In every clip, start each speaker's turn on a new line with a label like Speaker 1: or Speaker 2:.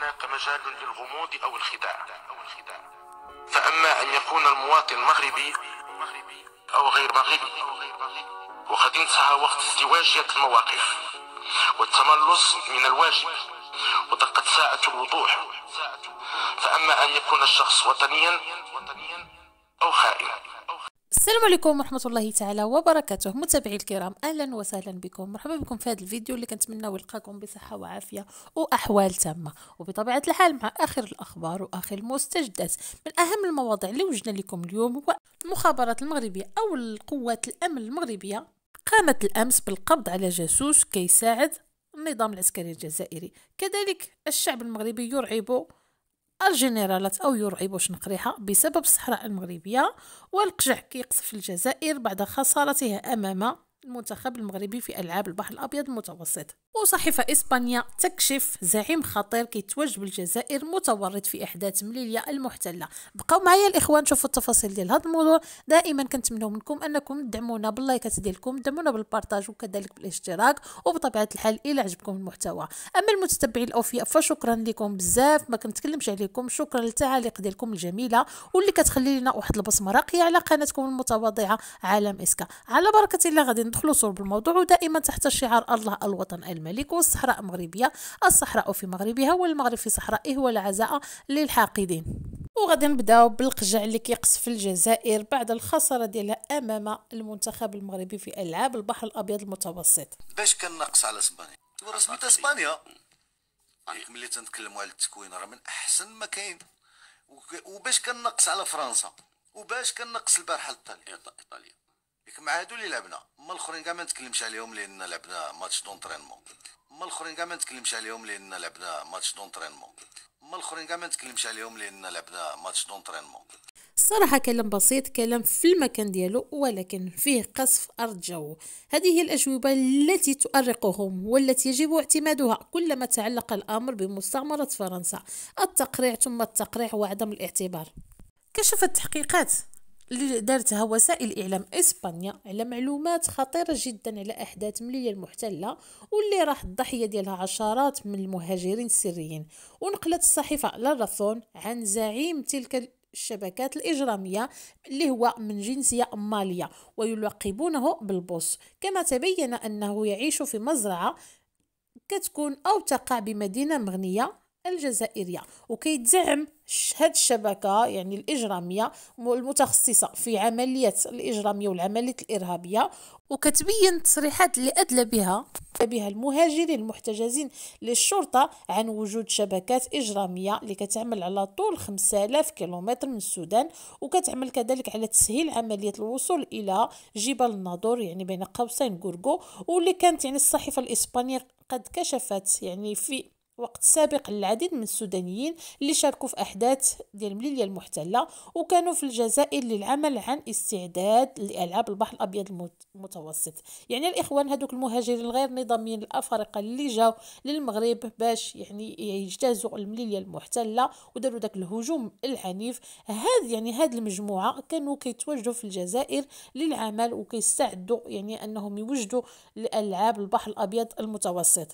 Speaker 1: هناك مجال للغموض أو الخداع فأما أن يكون المواطن مغربي أو غير مغربي وقد انتهى وقت ازدواجية المواقف والتملص من الواجب ودقت ساعة الوضوح فأما أن يكون الشخص وطنيا أو خائنا السلام عليكم ورحمة الله تعالى وبركاته متابعي الكرام أهلا وسهلا بكم مرحبا بكم في هذا الفيديو اللي كنتمنى يلقاكم بصحة وعافية وأحوال تامة وبطبيعة الحال مع آخر الأخبار وآخر المستجدات من أهم المواضيع اللي وجدنا لكم اليوم هو المخابرات المغربية أو القوات الأمن المغربية قامت الأمس بالقبض على جاسوس كيساعد النظام العسكري الجزائري كذلك الشعب المغربي يرعب الجنرالات أو يرعي باش نقريها بسبب الصحراء المغربية والقجع كيقصف الجزائر بعد خسارتها أمام المنتخب المغربي في ألعاب البحر الأبيض المتوسط وصحيفة إسبانيا تكشف زعيم خطير كيتواجد بالجزائر متورط في إحداث مليليا المحتلة بقاو معايا الإخوان شوفوا التفاصيل ديال هذا الموضوع دائما كنتمنوا منكم أنكم تدعمونا باللايكات ديالكم تدعمونا بالبارتاج وكذلك بالاشتراك وبطبيعة الحال إلى عجبكم المحتوى أما المتتبعين الأوفياء فشكرا لكم بزاف ما كنتكلمش عليكم شكرا للتعاليق ديالكم الجميلة واللي كتخلي لنا واحد البصمة راقية على قناتكم المتواضعة عالم إسكا على بركة الله غادي ندخلوا صلب الموضوع ودائما تحت شعار الله الوطن الملك والصحراء مغربية الصحراء في مغربها والمغرب في صحرائه إيه والعزاء للحاقدين وغادي نبداو بالقجع اللي كيقصف الجزائر بعد الخساره ديالها امام المنتخب المغربي في العاب البحر الابيض المتوسط باش كنقص على اسبانيا ورسمت اسبانيا طيب، ملي تنتكلموا على التكوين راه من احسن ما كاين وباش كنقص على فرنسا وباش كنقص البارحه البارحه لايطاليا ديك مع هادو اللي لعبنا ما الاخرين كاع ما نتكلمش عليهم لان لعبنا ماتش دونترينمون ما الاخرين كاع ما نتكلمش عليهم لان لعبنا ماتش دونترينمون ما الاخرين كاع ما نتكلمش عليهم لان لعبنا ماتش دونترينمون صراحه كلام بسيط كلام في المكان ديالو ولكن فيه قصف ارض جو هذه هي الاجوبه التي تؤرقهم والتي يجب اعتمادها كلما تعلق الامر بمستعمره فرنسا التقريع ثم التقريع وعدم الاعتبار كشفت تحقيقات اللي دارتها وسائل إعلام إسبانيا على معلومات خطيرة جدا على أحداث ملية المحتلة واللي راح الضحية ديالها عشرات من المهاجرين السريين ونقلت الصحيفة لاراثون عن زعيم تلك الشبكات الإجرامية اللي هو من جنسية مالية ويلقبونه بالبوس كما تبين أنه يعيش في مزرعة كتكون أو تقع بمدينة مغنية الجزائرية وكيتزعم هاد الشبكة يعني الإجرامية المتخصصة في عمليات الإجرامية والعمليات الإرهابية وكتبين التصريحات اللي أدلى بها بها المهاجرين المحتجزين للشرطة عن وجود شبكات إجرامية اللي كتعمل على طول 5000 كيلومتر من السودان وكتعمل كذلك على تسهيل عملية الوصول إلى جبل الناظور يعني بين قوسين غورغو واللي كانت يعني الصحيفة الإسبانية قد كشفت يعني في وقت سابق للعديد من السودانيين اللي شاركوا في أحداث ديال المليلية المحتلة وكانوا في الجزائر للعمل عن استعداد لألعاب البحر الأبيض المتوسط يعني الإخوان هذوك المهاجرين الغير نظاميين الأفارقة اللي جاو للمغرب باش يعني يجتازوا المليلية المحتلة وداروا داك الهجوم العنيف هاد يعني هاد المجموعة كانوا كيتواجدوا في الجزائر للعمل وكيستعدوا يعني أنهم يوجدوا لألعاب البحر الأبيض المتوسط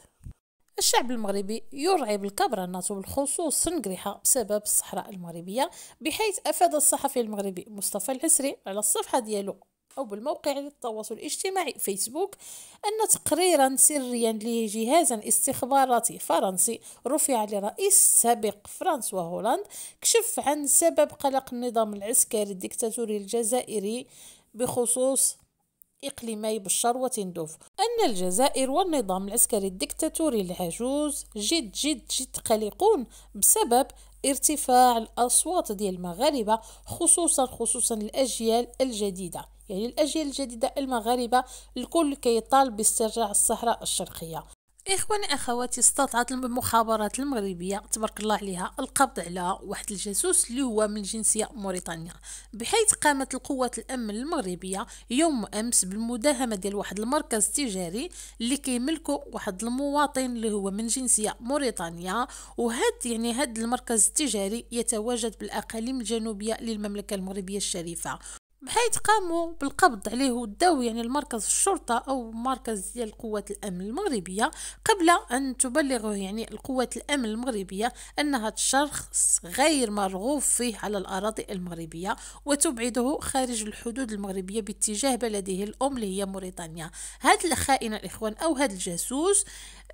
Speaker 1: الشعب المغربي يرعب الكبرنات وبالخصوص سنقريحة بسبب الصحراء المغربية بحيث أفاد الصحفي المغربي مصطفى العسري على الصفحة ديالو أو بالموقع للتواصل الاجتماعي فيسبوك أن تقريرا سريا لجهاز استخباراتي فرنسي رفع لرئيس سابق فرانسوا هولاند كشف عن سبب قلق النظام العسكري الدكتاتوري الجزائري بخصوص إقليمي بشار وتندوف أن الجزائر والنظام العسكري الدكتاتوري العجوز جد جد جد قلقون بسبب ارتفاع الأصوات ديال المغاربة خصوصا خصوصا الأجيال الجديدة يعني الأجيال الجديدة المغاربة الكل كيطالب باسترجاع الصحراء الشرقية اخواني اخواتي استطاعت المخابرات المغربيه تبارك الله عليها القبض على واحد الجاسوس اللي هو من جنسية موريتانيا بحيث قامت القوات الامن المغربيه يوم امس بالمداهمه ديال واحد المركز تجاري اللي كيملكو واحد المواطن اللي هو من جنسيه موريتانيا وهاد يعني هاد المركز التجاري يتواجد بالاقاليم الجنوبيه للمملكه المغربيه الشريفه بحيث قاموا بالقبض عليه وداو يعني المركز الشرطة أو مركز ديال قوات الأمن المغربية قبل أن تبلغه يعني القوات الأمن المغربية أنها الشخص غير مرغوب فيه على الأراضي المغربية وتبعده خارج الحدود المغربية باتجاه بلده الأم اللي هي موريتانيا هاد الخائن الإخوان أو هاد الجاسوس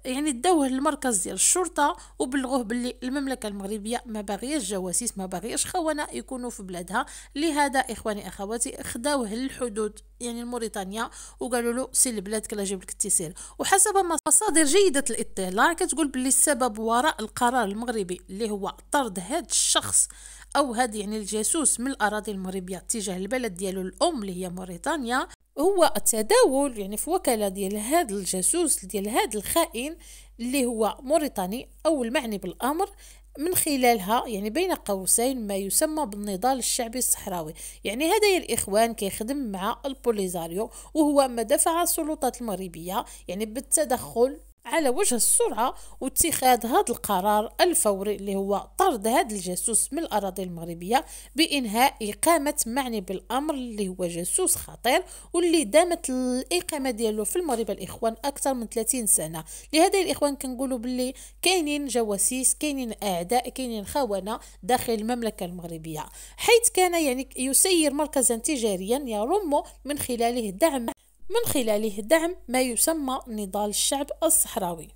Speaker 1: يعني داوه المركز ديال الشرطه وبلغوه باللي المملكه المغربيه ما باغياش جواسيس ما باغياش خونه يكونوا في بلادها لهذا اخواني أخوات الاماراتي خداوه للحدود يعني الموريتانيا وقالوا له سير لبلادك لا جيب لك التيسير وحسب مصادر جيده الاطلاع كتقول باللي السبب وراء القرار المغربي اللي هو طرد هذا الشخص او هذا يعني الجاسوس من الأراضي المغربية تجاه البلد ديالو الأم اللي هي موريتانيا هو التداول يعني في وكالة ديال هذا الجاسوس ديال هذا الخائن اللي هو موريتاني أو المعني بالأمر من خلالها يعني بين قوسين ما يسمى بالنضال الشعبي الصحراوي يعني هذا يا الاخوان كيخدم مع البوليزاريو وهو ما دفع السلطات المغربيه يعني بالتدخل على وجه السرعة واتخاذ هذا القرار الفوري اللي هو طرد هذا الجاسوس من الأراضي المغربية بإنهاء إقامة معني بالأمر اللي هو جاسوس خطير واللي دامت الإقامة ديالو في المغرب الإخوان أكثر من 30 سنة لهذا الإخوان كنقولوا باللي كاينين جواسيس كاينين أعداء كاينين خونة داخل المملكة المغربية حيث كان يعني يسير مركزا تجاريا يرم من خلاله دعم من خلاله دعم ما يسمى نضال الشعب الصحراوي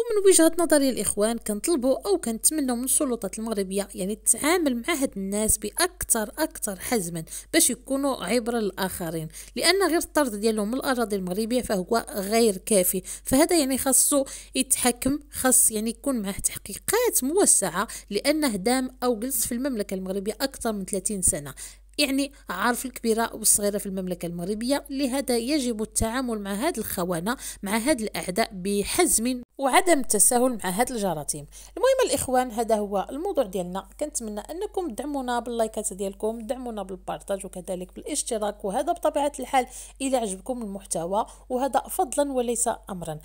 Speaker 1: ومن وجهة نظري الإخوان كنطلبوا أو كنتمنوا من السلطات المغربية يعني تتعامل مع هاد الناس بأكثر أكثر حزما باش يكونوا عبرة للآخرين لأن غير الطرد ديالهم من الأراضي المغربية فهو غير كافي فهذا يعني خاصو يتحكم خاص يعني يكون معه تحقيقات موسعة لأنه دام أو جلس في المملكة المغربية أكثر من 30 سنة يعني عارف الكبيرة والصغيرة في المملكة المغربية لهذا يجب التعامل مع هاد الخونة مع هاد الأعداء بحزم وعدم التساهل مع هاد الجراثيم المهم الإخوان هذا هو الموضوع ديالنا كنتمنى أنكم تدعمونا باللايكات ديالكم تدعمونا بالبارتاج وكذلك بالاشتراك وهذا بطبيعة الحال إذا عجبكم المحتوى وهذا فضلا وليس أمرا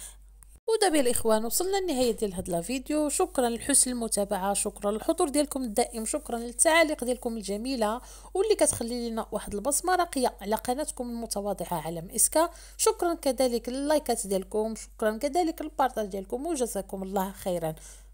Speaker 1: ودابا الاخوان وصلنا لنهايه ديال هاد الفيديو شكرا لحسن المتابعه شكرا للحضور ديالكم الدائم شكرا للتعاليق ديالكم الجميله واللي كتخلي لنا واحد البصمه راقيه على قناتكم المتواضعه عالم اسكا شكرا كذلك لللايكات ديالكم شكرا كذلك للبارطاج ديالكم وجزاكم الله خيرا